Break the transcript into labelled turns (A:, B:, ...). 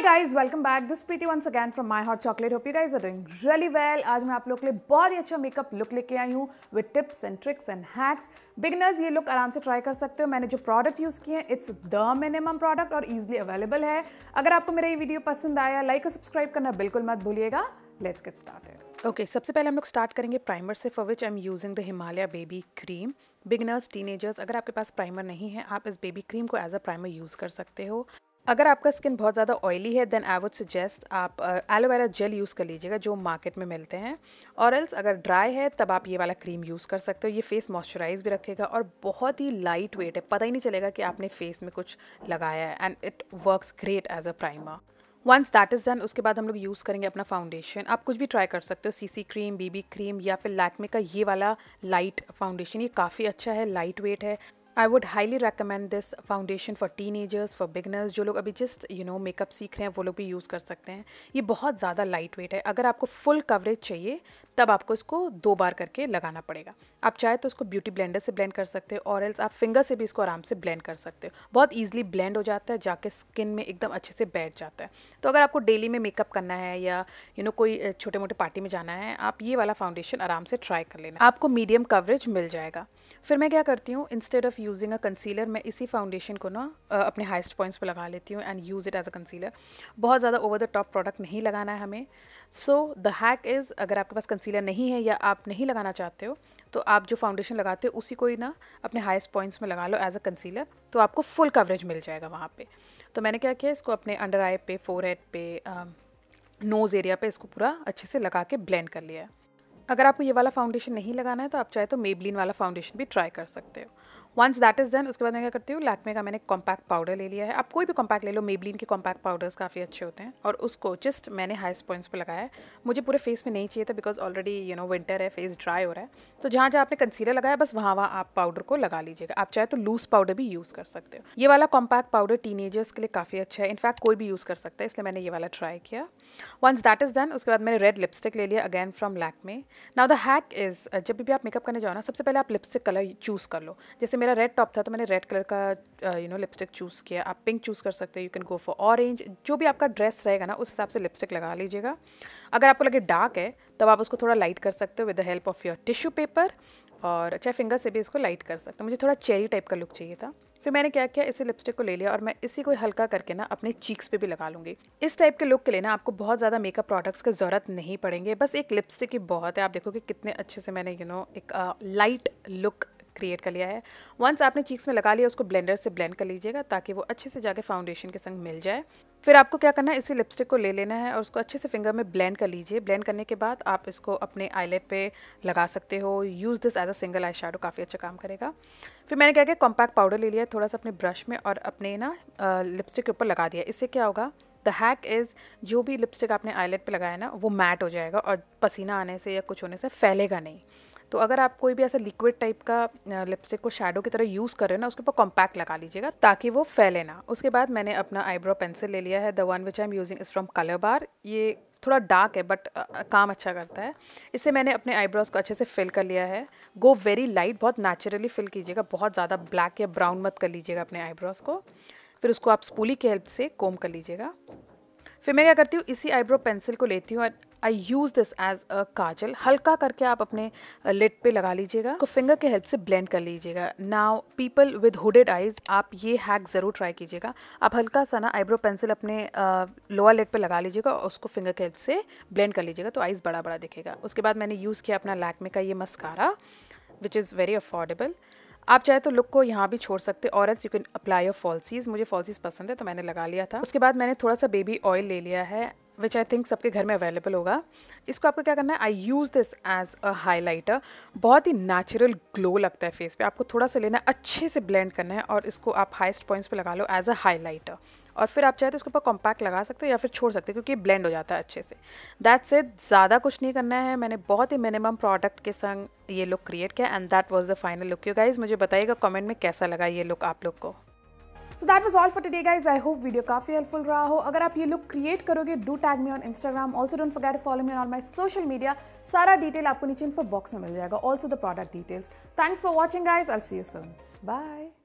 A: Hi guys, welcome back. This is Preeti once again from My Hot Chocolate. Hope you guys are doing really well. आज मैं आप लोग के लिए बहुत ही अच्छा मेकअप लुक लेके आई हूँ with tips and tricks and hacks beginners ये लुक आराम से ट्राई कर सकते हो मैंने जो प्रोडक्ट यूज़ किए हैं इट्स द मिनिमम प्रोडक्ट और ईजिली अवेलेबल है अगर आपको मेरा ये वीडियो पसंद आया लाइक और सब्सक्राइब करना बिल्कुल मत भूलिएगा लेट्स गेट स्टार्टेड ओके सबसे पहले हम लोग स्टार्ट करेंगे प्राइमर से for which I am using the Himalaya baby cream beginners teenagers अगर आपके पास प्राइमर नहीं है आप इस बेबी क्रीम को एज अ प्राइमर यूज़ कर सकते हो अगर आपका स्किन बहुत ज़्यादा ऑयली है देन आई वुड सजेस्ट आप एलोवेरा जेल यूज़ कर लीजिएगा जो मार्केट में मिलते हैं और एल्स अगर ड्राई है तब आप ये वाला क्रीम यूज़ कर सकते हो ये फेस मॉइस्चराइज भी रखेगा और बहुत ही लाइट वेट है पता ही नहीं चलेगा कि आपने फेस में कुछ लगाया है and it works great as a primer once that is done उसके बाद हम लोग यूज़ करेंगे अपना फाउंडेशन आप कुछ भी ट्राई कर सकते हो सीसी क्रीम बीबी क्रीम या फिर लैकमे का ये वाला लाइट फाउंडेशन ये काफ़ी अच्छा है लाइट वेट है I would highly recommend this foundation for teenagers for beginners जो लोग अभी जस्ट यू नो मेकअप सीख रहे हैं वो लोग भी यूज़ कर सकते हैं ये बहुत ज़्यादा लाइट वेट है अगर आपको फुल कवरेज चाहिए तब आपको इसको दो बार करके लगाना पड़ेगा आप चाहे तो इसको ब्यूटी ब्लेंडर से ब्लेंड कर सकते हो और एल्स आप फिंगर से भी इसको आराम से ब्लेंड कर सकते हो बहुत ईजिली ब्लेंड हो जाता है जाके स्किन में एकदम अच्छे से बैठ जाता है तो अगर आपको डेली में मेकअप करना है या यू you नो know, कोई छोटे मोटे पार्टी में जाना है आप ये वाला फाउंडेशन आराम से ट्राई कर लेना आपको मीडियम कवरेज मिल जाएगा फिर मैं क्या करती हूँ instead of using a concealer मैं इसी फाउंडेशन को ना अपने हाइस्ट पॉइंट्स पर लगा लेती हूँ and use it as a concealer बहुत ज़्यादा ओवर द टॉप प्रोडक्ट नहीं लगाना है हमें सो द हैक इज़ अगर आपके पास कंसीलर कंसीलर नहीं है या आप नहीं लगाना चाहते हो तो आप जो फाउंडेशन लगाते हो उसी को ही ना अपने हाइस्ट पॉइंट्स में लगा लो एज अ कंसीलर तो आपको फुल कवरेज मिल जाएगा वहाँ पे तो मैंने क्या किया इसको अपने अंडर आई पे फोर हेड पे नोज़ एरिया पे इसको पूरा अच्छे से लगा के ब्लेंड कर लिया है अगर आपको ये वाला फाउंडेशन नहीं लगाना है तो आप चाहे तो मेबलिन वाला फाउंडेशन भी ट्राई कर सकते हो वंस दैट इज़ डन उसके बाद मैं क्या करती हूँ लैकमे का मैंने कॉम्पैक्ट पाउडर ले लिया है आप कोई भी कॉम्पैक्ट ले लो मेबलिन के कॉम्पैक्ट पाउडर्स काफ़ी अच्छे होते हैं और उसको जस्ट मैंने हाइस्ट पॉइंट्स पर लगाया है मुझे पूरे फेस में नहीं चाहिए था because already you know winter है फेस ड्राई हो रहा है तो जहाँ जहाँ आपने कंसीलर लगाया बस वहाँ वहाँ आप पाउडर को लगा लीजिएगा आप चाहे तो लूज पाउडर भी यूज़ कर सकते हो ये वाला कॉम्पैक्ट पाउडर टीनेजर्स के लिए काफ़ी अच्छा है इनफैक्ट कोई भी यूज़ कर सकता है इसलिए मैंने ये वाला ट्राई किया वंस दैट इज़ डन उसके बाद मैंने रेड लिपस्टिक ले लिया again from Lakme now the hack is जब भी आप मेकअप करने जाओ ना सबसे पहले आप लिपस्टिक कलर चूज़ कर लो जैसे मेरा रेड टॉप था तो मैंने रेड कलर का यू नो लिपस्टिक चूज़ किया आप पिंक चूज़ कर सकते हो you can go for orange जो भी आपका ड्रेस रहेगा ना उस हिसाब से लिपस्टिक लगा लीजिएगा अगर आपको लगे डार्क है तब आप उसको थोड़ा लाइट कर सकते हो with the help of your tissue paper और चाहे फिंगर से भी इसको लाइट कर सकते हो मुझे थोड़ा चेरी टाइप का लुक चाहिए था फिर मैंने क्या किया इसी लिपस्टिक को ले लिया और मैं इसी को हल्का करके ना अपने चीक्स पे भी लगा लूँगी इस टाइप के लुक के लिए ना आपको बहुत ज़्यादा मेकअप प्रोडक्ट्स की ज़रूरत नहीं पड़ेंगे बस एक लिपस्टिक ही बहुत है आप देखोगे कितने अच्छे से मैंने यू you नो know, एक लाइट uh, लुक क्रिएट कर लिया है वंस आपने चीक्स में लगा लिया उसको ब्लेंडर से ब्लेंड कर लीजिएगा ताकि वो अच्छे से जाके फाउंडेशन के संग मिल जाए फिर आपको क्या करना है इसी लिपस्टिक को ले लेना है और उसको अच्छे से फिंगर में ब्लेंड कर लीजिए ब्लेंड करने के बाद आप इसको अपने आईलेट पे लगा सकते हो use this as a single eye shadow काफ़ी अच्छा काम करेगा फिर मैंने क्या किया कॉम्पैक्ट पाउडर ले लिया थोड़ा सा अपने ब्रश में और अपने ना लिपस्टिक के ऊपर लगा दिया इससे क्या होगा द हैक इज़ जो भी लिपस्टिक आपने आईलेट पर लगाया ना वो मैट हो जाएगा और पसीना आने से या कुछ होने से फैलेगा नहीं तो अगर आप कोई भी ऐसा लिक्विड टाइप का लिपस्टिक को शेडो की तरह यूज़ कर रहे हो ना उसके ऊपर कॉम्पैक्ट लगा लीजिएगा ताकि वो फैले ना उसके बाद मैंने अपना आईब्रो पेंसिल ले लिया है the one which I am using is from Colorbar ये थोड़ा डार्क है बट काम अच्छा करता है इससे मैंने अपने आईब्रोज़ को अच्छे से फिल कर लिया है गो वेरी लाइट बहुत नेचुरली फिल कीजिएगा बहुत ज़्यादा ब्लैक या ब्राउन मत कर लीजिएगा अपने आईब्रोज़ को फिर उसको आप स्पूली की हेल्प से कोम कर लीजिएगा फिर मैं क्या करती हूँ इसी आईब्रो पेंसिल को लेती हूँ I use this as a kajal हल्का करके आप अपने लिट पे लगा लीजिएगा को फिंगर के हेल्प से ब्लेंड कर लीजिएगा now people with hooded eyes आप ये हैक ज़रूर ट्राई कीजिएगा आप हल्का सा ना आईब्रो पेंसिल अपने लोअर लिट पे लगा लीजिएगा और उसको फिंगर के हेल्प से ब्लेंड कर लीजिएगा तो आइज़ बड़ा बड़ा दिखेगा उसके बाद मैंने यूज़ किया अपना लैकमे का ये mascara which is very affordable आप चाहे तो लुक को यहाँ भी छोड़ सकते और else you can apply your falsies मुझे फॉल्सीज पसंद है तो मैंने लगा लिया था उसके बाद मैंने थोड़ा सा बेबी ऑयल ले लिया है विच आई थिंक सबके घर में अवेलेबल होगा इसको आपको क्या करना है I use this as a highlighter बहुत ही नेचुरल ग्लो लगता है फेस पे आपको थोड़ा सा लेना है अच्छे से ब्लेंड करना है और इसको आप हाइस्ट पॉइंट्स पे लगा लो एज अ हाईलाइटर और फिर आप चाहे तो इसके ऊपर कॉम्पैक्ट लगा सकते हो या फिर छोड़ सकते हो क्योंकि ब्लेंड हो जाता है अच्छे से दैट्स इट ज़्यादा कुछ नहीं करना है मैंने बहुत ही मिनिमम प्रोडक्ट के संग ये लुक क्रिएट किया and that was the final look you guys मुझे बताइएगा कमेंट में कैसा लगा ये लुक आप लोग को so that was all for today guys I hope video काफ़ी हेल्पफुल रहा हो अगर आप ये लुक क्रिएट करोगे do tag me on Instagram also don't forget follow me on my social media सारा डिटेल आपको नीचे इन्फो बॉक्स में मिल जाएगा also the product details thanks for watching guys I'll see you soon bye